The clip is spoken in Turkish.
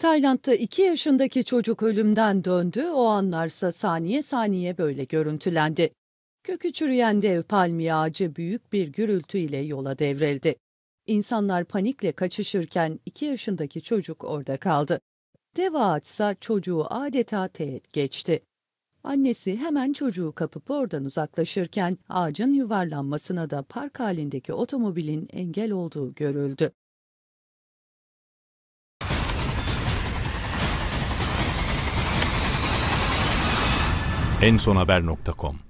Tayland'da iki yaşındaki çocuk ölümden döndü, o anlarsa saniye saniye böyle görüntülendi. Kökü çürüyen dev palmiye ağacı büyük bir gürültüyle yola devrildi. İnsanlar panikle kaçışırken iki yaşındaki çocuk orada kaldı. Dev ağaçsa çocuğu adeta teğet geçti. Annesi hemen çocuğu kapıp oradan uzaklaşırken ağacın yuvarlanmasına da park halindeki otomobilin engel olduğu görüldü. en son haber.com